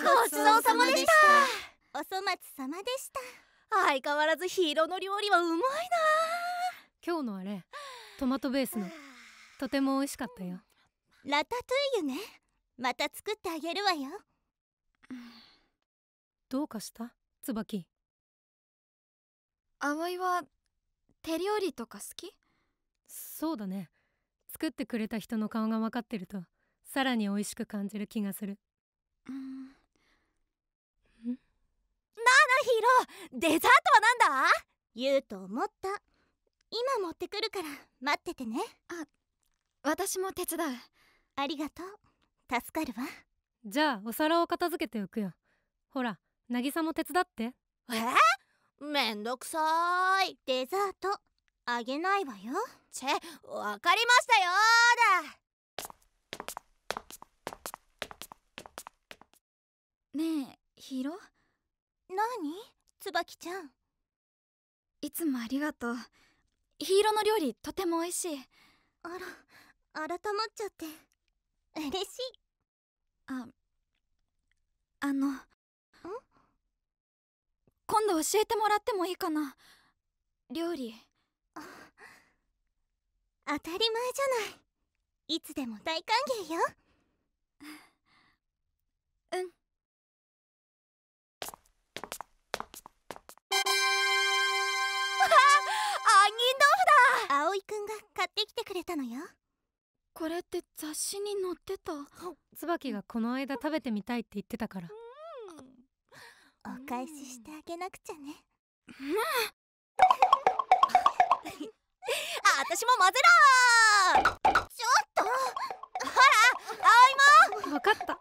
ごちそうさまでしたお粗末様でした相変わらずヒーローの料理はうまいな今日のあれトマトベースのとても美味しかったよラタトゥイユねまた作ってあげるわよどうかした椿葵は手料理とか好きそうだね作ってくれた人の顔が分かってるとさらに美味しく感じる気がするデザートは何だ言うと思った今持ってくるから待っててねあ私も手伝うありがとう助かるわじゃあお皿を片付けておくよほら渚も手伝ってえー、めんどくさーいデザートあげないわよチェわかりましたよだねえヒロ何椿ちゃんいつもありがとうヒーローの料理とても美味しいあら改まっちゃって嬉しいああのん今度教えてもらってもいいかな料理当たり前じゃないいつでも大歓迎ようん葵くんが買ってきてくれたのよこれって雑誌に載ってた椿がこの間食べてみたいって言ってたから、うん、お返ししてあげなくちゃねうん あたしも混ぜろちょっとほら葵も分かった